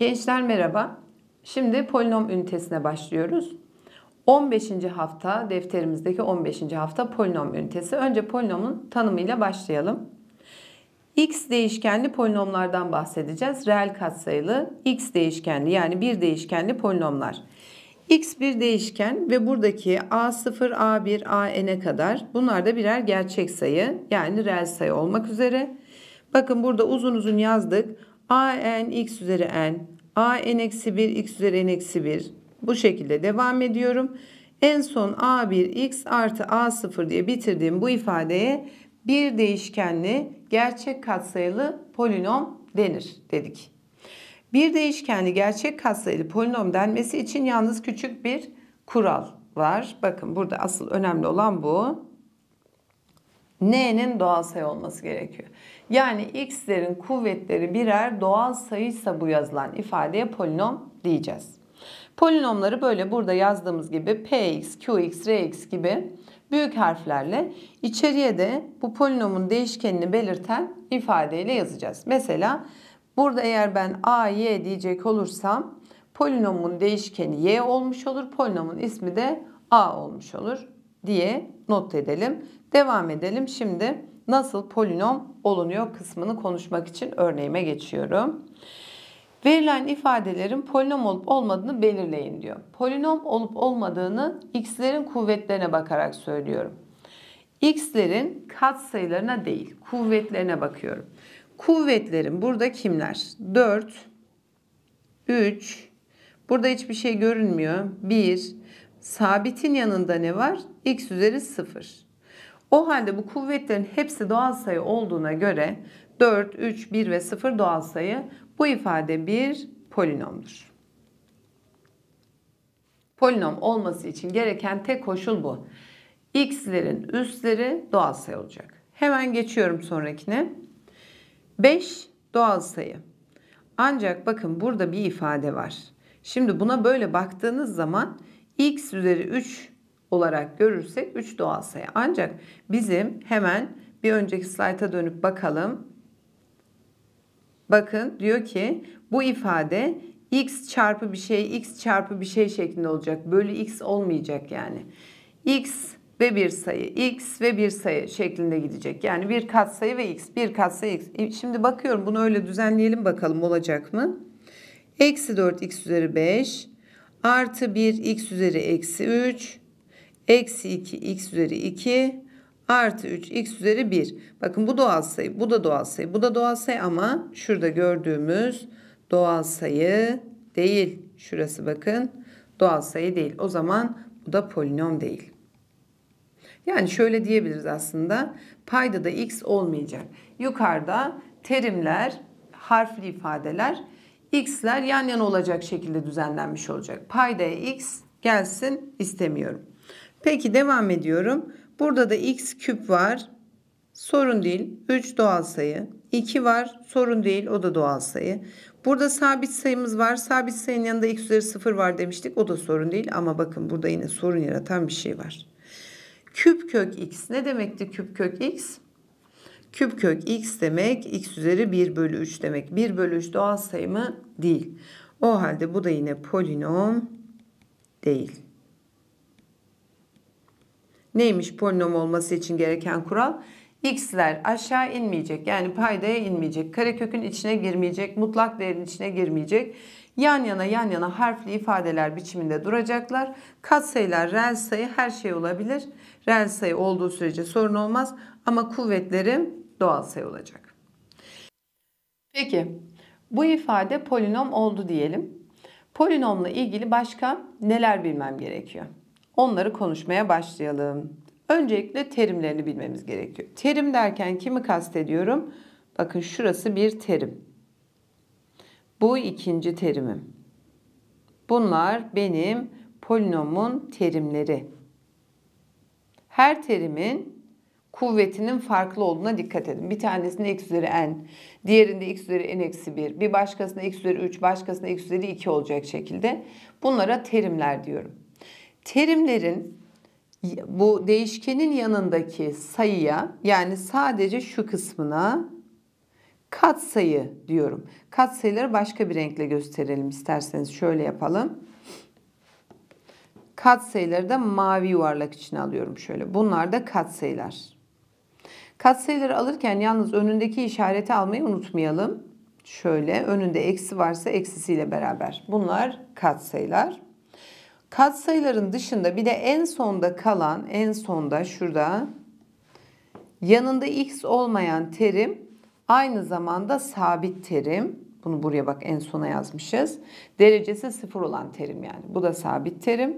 Gençler merhaba. Şimdi polinom ünitesine başlıyoruz. 15. hafta defterimizdeki 15. hafta polinom ünitesi. Önce polinomun tanımıyla başlayalım. X değişkenli polinomlardan bahsedeceğiz. Reel katsayılı X değişkenli yani bir değişkenli polinomlar. X bir değişken ve buradaki A0, A1, AN'e kadar bunlar da birer gerçek sayı yani reel sayı olmak üzere. Bakın burada uzun uzun yazdık a n x üzeri n a n eksi 1 x üzeri n eksi 1 bu şekilde devam ediyorum. En son a1x artı a0 diye bitirdiğim bu ifadeye bir değişkenli gerçek katsayılı polinom denir dedik. Bir değişkenli gerçek katsayılı polinom denmesi için yalnız küçük bir kural var. Bakın burada asıl önemli olan bu. N'nin doğal sayı olması gerekiyor. Yani x'lerin kuvvetleri birer doğal sayıysa bu yazılan ifadeye polinom diyeceğiz. Polinomları böyle burada yazdığımız gibi px, qx, rx gibi büyük harflerle içeriye de bu polinomun değişkenini belirten ifadeyle yazacağız. Mesela burada eğer ben a, y diyecek olursam polinomun değişkeni y olmuş olur. Polinomun ismi de a olmuş olur diye not edelim. Devam edelim. Şimdi nasıl polinom olunuyor kısmını konuşmak için örneğime geçiyorum. Verilen ifadelerin polinom olup olmadığını belirleyin diyor. Polinom olup olmadığını x'lerin kuvvetlerine bakarak söylüyorum. X'lerin katsayılarına değil, kuvvetlerine bakıyorum. Kuvvetlerin burada kimler? 4, 3, burada hiçbir şey görünmüyor. 1, sabitin yanında ne var? X üzeri 0. O halde bu kuvvetlerin hepsi doğal sayı olduğuna göre 4, 3, 1 ve 0 doğal sayı bu ifade bir polinomdur. Polinom olması için gereken tek koşul bu. X'lerin üstleri doğal sayı olacak. Hemen geçiyorum sonrakine. 5 doğal sayı. Ancak bakın burada bir ifade var. Şimdi buna böyle baktığınız zaman x üzeri 3 olarak görürsek 3 doğal sayı. Ancak bizim hemen bir önceki slayta dönüp bakalım. Bakın diyor ki bu ifade x çarpı bir şey x çarpı bir şey şeklinde olacak. Bölü x olmayacak yani. x ve bir sayı x ve bir sayı şeklinde gidecek. Yani bir katsayı ve x bir katsayı x. E, şimdi bakıyorum bunu öyle düzenleyelim bakalım olacak mı? Eksi 4 x üzeri 5 artı 1 x üzeri eksi 3 Eksi 2x üzeri 2 artı 3x üzeri 1. Bakın bu doğal sayı, bu da doğal sayı, bu da doğal sayı ama şurada gördüğümüz doğal sayı değil. Şurası bakın doğal sayı değil. O zaman bu da polinom değil. Yani şöyle diyebiliriz aslında payda da x olmayacak. Yukarıda terimler, harfli ifadeler x'ler yan yana olacak şekilde düzenlenmiş olacak. Paydaya x gelsin istemiyorum. Peki devam ediyorum. Burada da x küp var. Sorun değil. 3 doğal sayı. 2 var. Sorun değil. O da doğal sayı. Burada sabit sayımız var. Sabit sayının yanında x üzeri 0 var demiştik. O da sorun değil. Ama bakın burada yine sorun yaratan bir şey var. Küp kök x. Ne demekti küp kök x? Küp kök x demek x üzeri 1 bölü 3 demek. 1 bölü 3 doğal sayı mı? değil. O halde bu da yine polinom değil. Neymiş polinom olması için gereken kural? x'ler aşağı inmeyecek. Yani paydaya inmeyecek. Karekökün içine girmeyecek. Mutlak değerin içine girmeyecek. Yan yana yan yana harfli ifadeler biçiminde duracaklar. Katsayılar reel sayı her şey olabilir. Reel sayı olduğu sürece sorun olmaz ama kuvvetleri doğal sayı olacak. Peki bu ifade polinom oldu diyelim. Polinomla ilgili başka neler bilmem gerekiyor? Onları konuşmaya başlayalım. Öncelikle terimlerini bilmemiz gerekiyor. Terim derken kimi kastediyorum? Bakın şurası bir terim. Bu ikinci terimim. Bunlar benim polinomun terimleri. Her terimin kuvvetinin farklı olduğuna dikkat edin. Bir tanesinde x üzeri n, diğerinde x üzeri n eksi 1, bir başkasında x üzeri 3, başkasında x üzeri 2 olacak şekilde. Bunlara terimler diyorum terimlerin bu değişkenin yanındaki sayıya yani sadece şu kısmına katsayı diyorum. Katsayıları başka bir renkle gösterelim isterseniz şöyle yapalım. Katsayıları da mavi yuvarlak içine alıyorum şöyle. Bunlar da katsayılar. Katsayıları alırken yalnız önündeki işareti almayı unutmayalım. Şöyle önünde eksi varsa eksisiyle beraber. Bunlar katsayılar. Katsayıların dışında bir de en sonda kalan, en sonda şurada yanında x olmayan terim aynı zamanda sabit terim. Bunu buraya bak en sona yazmışız. Derecesi sıfır olan terim yani. Bu da sabit terim.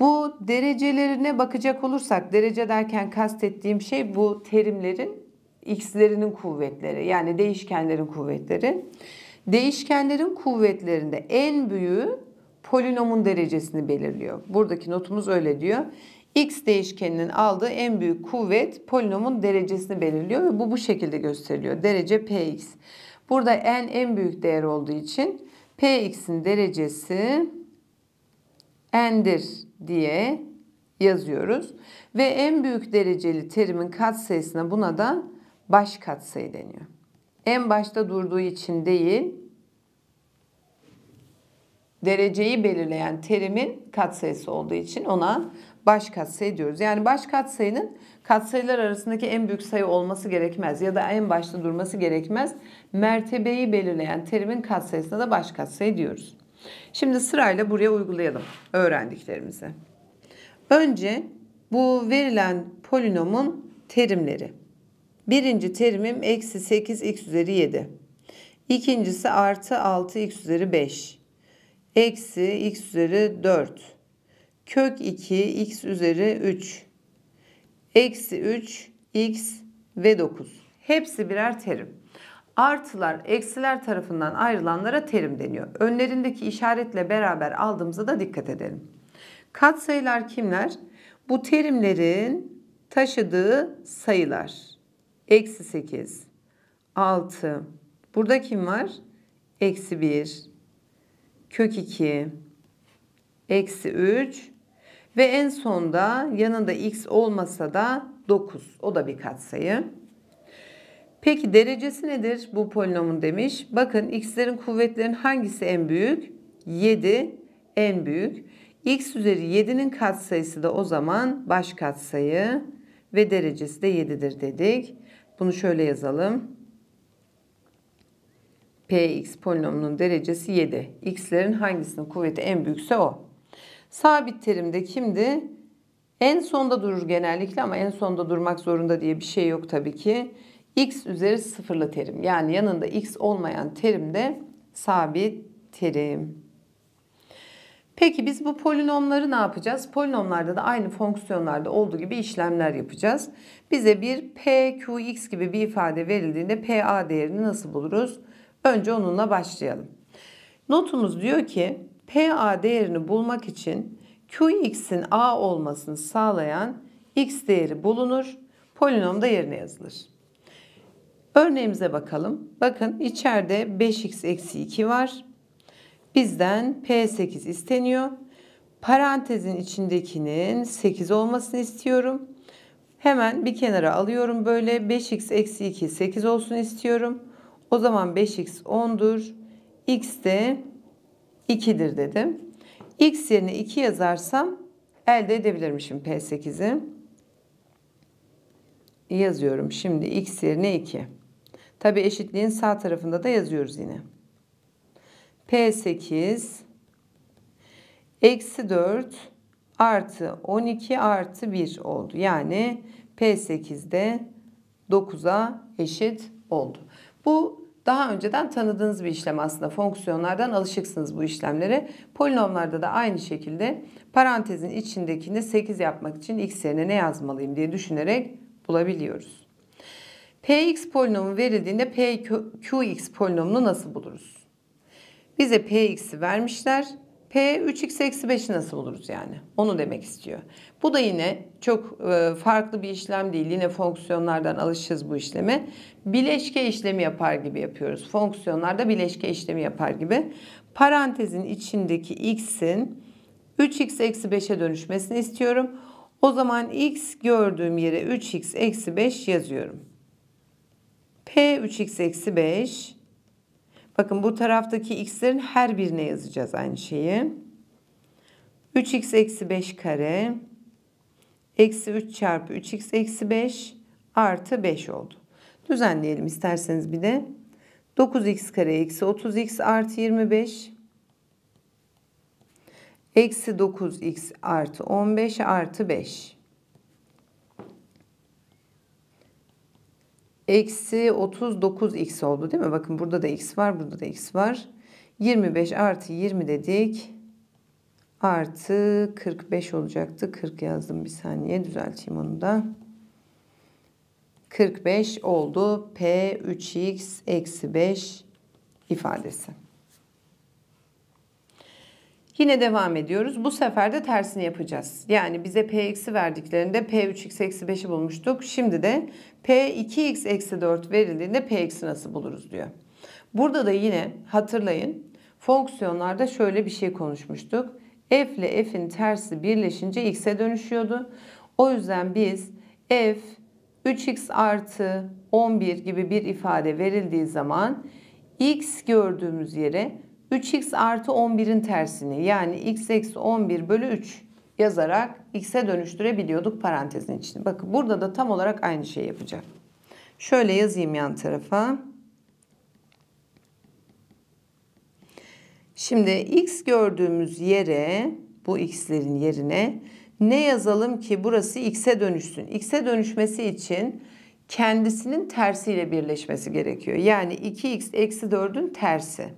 Bu derecelerine bakacak olursak derece derken kastettiğim şey bu terimlerin x'lerinin kuvvetleri yani değişkenlerin kuvvetleri. Değişkenlerin kuvvetlerinde en büyüğü polinomun derecesini belirliyor. Buradaki notumuz öyle diyor. X değişkeninin aldığı en büyük kuvvet polinomun derecesini belirliyor ve bu bu şekilde gösteriliyor. Derece Px. Burada n en büyük değer olduğu için Px'in derecesi n'dir diye yazıyoruz. Ve en büyük dereceli terimin katsayısına buna da baş katsayı deniyor. En başta durduğu için değil, dereceyi belirleyen terimin katsayısı olduğu için ona baş katsayı diyoruz. Yani baş katsayının katsayılar arasındaki en büyük sayı olması gerekmez ya da en başta durması gerekmez. Mertebeyi belirleyen terimin katsayısına da baş katsayı diyoruz. Şimdi sırayla buraya uygulayalım öğrendiklerimizi. Önce bu verilen polinomun terimleri. Birinci terimim eksi 8x üzeri 7. İkincisi artı 6x üzeri 5. Eksi x üzeri 4. Kök 2 x üzeri 3. Eksi 3 x ve 9. Hepsi birer terim. Artılar, eksiler tarafından ayrılanlara terim deniyor. Önlerindeki işaretle beraber aldığımıza da dikkat edelim. Katsayılar kimler? Bu terimlerin taşıdığı sayılar. Eksi 8, 6. Burada kim var? Eksi 1, kök 2, eksi 3 ve en sonda yanında x olmasa da 9. O da bir katsayı. Peki derecesi nedir bu polinomun demiş. Bakın x'lerin kuvvetlerin hangisi en büyük? 7 en büyük. x üzeri 7'nin katsayısı da o zaman baş katsayı ve derecesi de 7'dir dedik. Bunu şöyle yazalım. Px polinomunun derecesi 7. X'lerin hangisinin kuvveti en büyükse o. Sabit terimde kimdi? En sonda durur genellikle ama en sonda durmak zorunda diye bir şey yok tabii ki. X üzeri sıfırlı terim. Yani yanında X olmayan terim de sabit terim. Peki biz bu polinomları ne yapacağız? Polinomlarda da aynı fonksiyonlarda olduğu gibi işlemler yapacağız. Bize bir p, q, x gibi bir ifade verildiğinde pa değerini nasıl buluruz? Önce onunla başlayalım. Notumuz diyor ki PA değerini bulmak için QX'in A olmasını sağlayan X değeri bulunur. Polinomda yerine yazılır. Örneğimize bakalım. Bakın içeride 5x eksi 2 var. Bizden P8 isteniyor. Parantezin içindekinin 8 olmasını istiyorum. Hemen bir kenara alıyorum böyle 5x eksi 2 8 olsun istiyorum. O zaman 5x 10'dur. x de 2'dir dedim. x yerine 2 yazarsam elde edebilirmişim P8'i. Yazıyorum şimdi x yerine 2. Tabi eşitliğin sağ tarafında da yazıyoruz yine. P8 eksi 4 artı 12 artı 1 oldu. Yani P8'de 9'a eşit oldu. Bu daha önceden tanıdığınız bir işlem aslında. Fonksiyonlardan alışıksınız bu işlemlere. Polinomlarda da aynı şekilde parantezin içindekini 8 yapmak için x yerine ne yazmalıyım diye düşünerek bulabiliyoruz. Px polinomu verildiğinde Pqx polinomunu nasıl buluruz? Bize Px'i vermişler. P 3x eksi 5'i nasıl buluruz yani? Onu demek istiyor. Bu da yine çok e, farklı bir işlem değil. Yine fonksiyonlardan alışacağız bu işleme. Bileşke işlemi yapar gibi yapıyoruz. Fonksiyonlarda bileşke işlemi yapar gibi. Parantezin içindeki x'in 3x eksi 5'e dönüşmesini istiyorum. O zaman x gördüğüm yere 3x eksi 5 yazıyorum. P 3x eksi 5. Bakın bu taraftaki x'lerin her birine yazacağız aynı şeyi. 3x eksi 5 kare Eksi 3 çarpı 3x eksi 5 artı 5 oldu. Düzenleyelim isterseniz bir de. 9x kare eksi 30x artı 25 eksi 9x artı 15 artı 5 eksi 39x oldu değil mi? Bakın burada da x var burada da x var. 25 artı 20 dedik artı 45 olacaktı. 40 yazdım bir saniye düzelteyim onu da. 45 oldu. P3x eksi 5 ifadesi. Yine devam ediyoruz. Bu sefer de tersini yapacağız. Yani bize p eksi verdiklerinde p3x eksi 5'i bulmuştuk. Şimdi de p2x eksi 4 verildiğinde p eksi nasıl buluruz diyor. Burada da yine hatırlayın fonksiyonlarda şöyle bir şey konuşmuştuk f ile f'in tersi birleşince x'e dönüşüyordu. O yüzden biz f 3x artı 11 gibi bir ifade verildiği zaman x gördüğümüz yere 3x artı 11'in tersini yani x eksi 11 bölü 3 yazarak x'e dönüştürebiliyorduk parantezin içinde. Bakın burada da tam olarak aynı şeyi yapacağım. Şöyle yazayım yan tarafa. Şimdi x gördüğümüz yere bu x'lerin yerine ne yazalım ki burası x'e dönüşsün. X'e dönüşmesi için kendisinin tersiyle birleşmesi gerekiyor. Yani 2x eksi 4'ün tersi.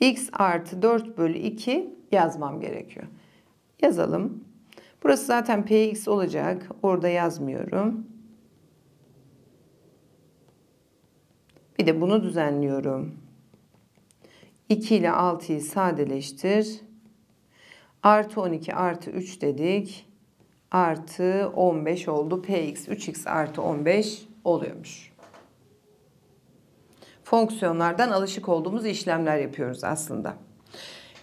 x artı 4 bölü 2 yazmam gerekiyor. Yazalım. Burası zaten px olacak. Orada yazmıyorum. Bir de bunu düzenliyorum. 2 ile 6'yı sadeleştir. Artı 12 artı 3 dedik. Artı 15 oldu. Px 3x artı 15 oluyormuş. Fonksiyonlardan alışık olduğumuz işlemler yapıyoruz aslında.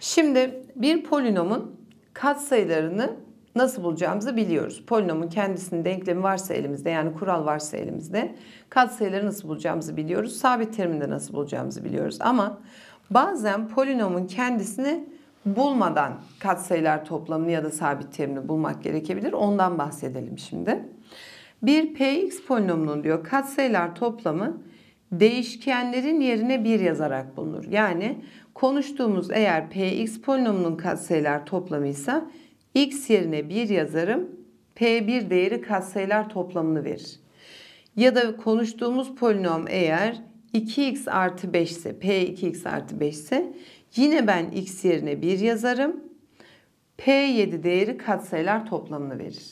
Şimdi bir polinomun katsayılarını nasıl bulacağımızı biliyoruz. Polinomun kendisinin denklemi varsa elimizde yani kural varsa elimizde katsayıları nasıl bulacağımızı biliyoruz. Sabit teriminde nasıl bulacağımızı biliyoruz. Ama Bazen polinomun kendisini bulmadan katsayılar toplamını ya da sabit terimini bulmak gerekebilir. Ondan bahsedelim şimdi. Bir px polinomunun diyor katsayılar toplamı değişkenlerin yerine 1 yazarak bulunur. Yani konuştuğumuz eğer px polinomunun katsayılar toplamıysa x yerine 1 yazarım. p1 değeri katsayılar toplamını verir. Ya da konuştuğumuz polinom eğer 2x artı 5 ise p 2x artı 5 ise yine ben x yerine 1 yazarım. p7 değeri katsayılar toplamını verir.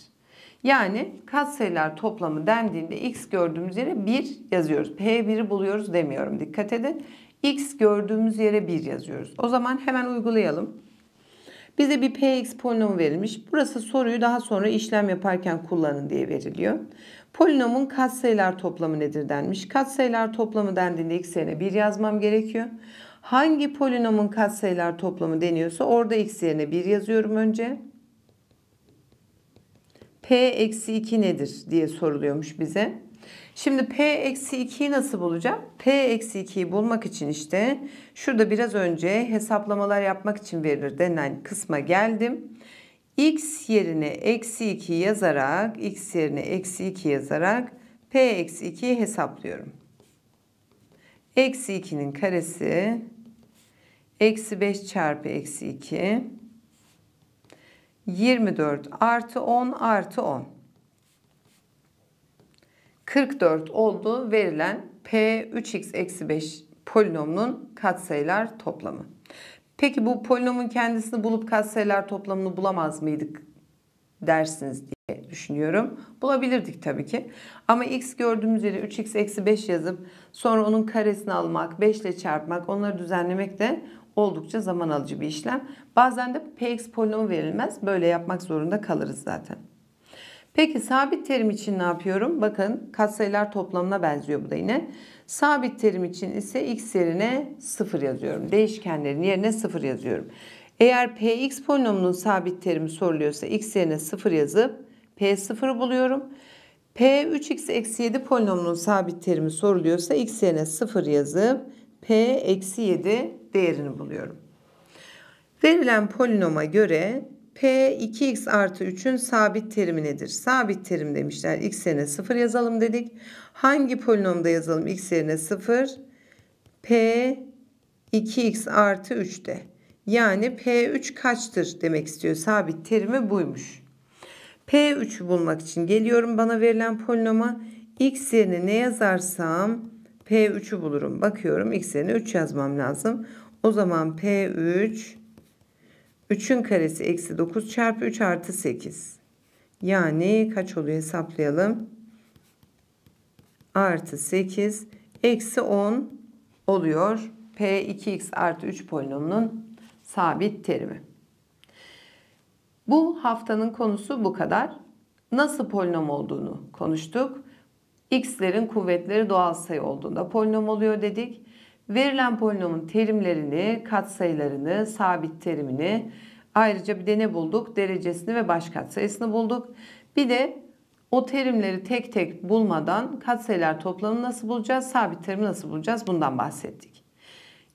Yani katsayılar toplamı dendiğinde x gördüğümüz yere 1 yazıyoruz. p1'i buluyoruz demiyorum dikkat edin. x gördüğümüz yere 1 yazıyoruz. O zaman hemen uygulayalım. Bize bir px polinomu verilmiş. Burası soruyu daha sonra işlem yaparken kullanın diye veriliyor. Polinomun katsayılar toplamı nedir denmiş. Katsayılar toplamı dendiğinde x bir yazmam gerekiyor. Hangi polinomun katsayılar toplamı deniyorsa orada x yerine 1 yazıyorum önce. p eksi 2 nedir diye soruluyormuş bize. Şimdi P-2'yi eksi nasıl bulacağım? P-2'yi eksi bulmak için işte şurada biraz önce hesaplamalar yapmak için verilir denen kısma geldim. X yerine eksi 2 yazarak, X yerine eksi 2 yazarak P-2'yi eksi hesaplıyorum. Eksi 2'nin karesi eksi 5 çarpı eksi 2 24 artı 10 artı 10. 44 oldu verilen P3x-5 polinomunun katsayılar toplamı. Peki bu polinomun kendisini bulup katsayılar toplamını bulamaz mıydık dersiniz diye düşünüyorum. Bulabilirdik tabii ki. Ama x gördüğümüz yere 3x 5 yazıp sonra onun karesini almak, 5 ile çarpmak, onları düzenlemek de oldukça zaman alıcı bir işlem. Bazen de px polinomu verilmez. Böyle yapmak zorunda kalırız zaten. Peki sabit terim için ne yapıyorum? Bakın katsayılar toplamına benziyor bu da yine. Sabit terim için ise x yerine 0 yazıyorum. Değişkenlerin yerine 0 yazıyorum. Eğer px polinomunun sabit terimi soruluyorsa x yerine 0 yazıp p0'ı buluyorum. p3x eksi 7 polinomunun sabit terimi soruluyorsa x yerine 0 yazıp p eksi 7 değerini buluyorum. Verilen polinoma göre P 2x artı 3'ün sabit terimi nedir? Sabit terim demişler. X yerine 0 yazalım dedik. Hangi polinomda yazalım? X yerine 0. P 2x artı 3'te. Yani P3 kaçtır demek istiyor. Sabit terimi buymuş. P3'ü bulmak için geliyorum bana verilen polinoma. X yerine ne yazarsam P3'ü bulurum. Bakıyorum X yerine 3 yazmam lazım. O zaman P3 3'ün karesi eksi 9 çarpı 3 artı 8. Yani kaç oluyor hesaplayalım. Artı 8 eksi 10 oluyor. P2x artı 3 polinomunun sabit terimi. Bu haftanın konusu bu kadar. Nasıl polinom olduğunu konuştuk. X'lerin kuvvetleri doğal sayı olduğunda polinom oluyor dedik. Verilen polinomun terimlerini, katsayılarını, sabit terimini ayrıca bir de ne bulduk? Derecesini ve baş katsayısını bulduk. Bir de o terimleri tek tek bulmadan katsayılar toplamını nasıl bulacağız, sabit terimi nasıl bulacağız bundan bahsettik.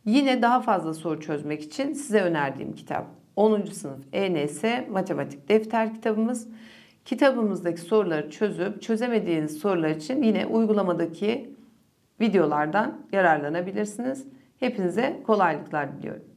Yine daha fazla soru çözmek için size önerdiğim kitap 10. sınıf ENS Matematik Defter kitabımız. Kitabımızdaki soruları çözüp çözemediğiniz sorular için yine uygulamadaki videolardan yararlanabilirsiniz. Hepinize kolaylıklar diliyorum.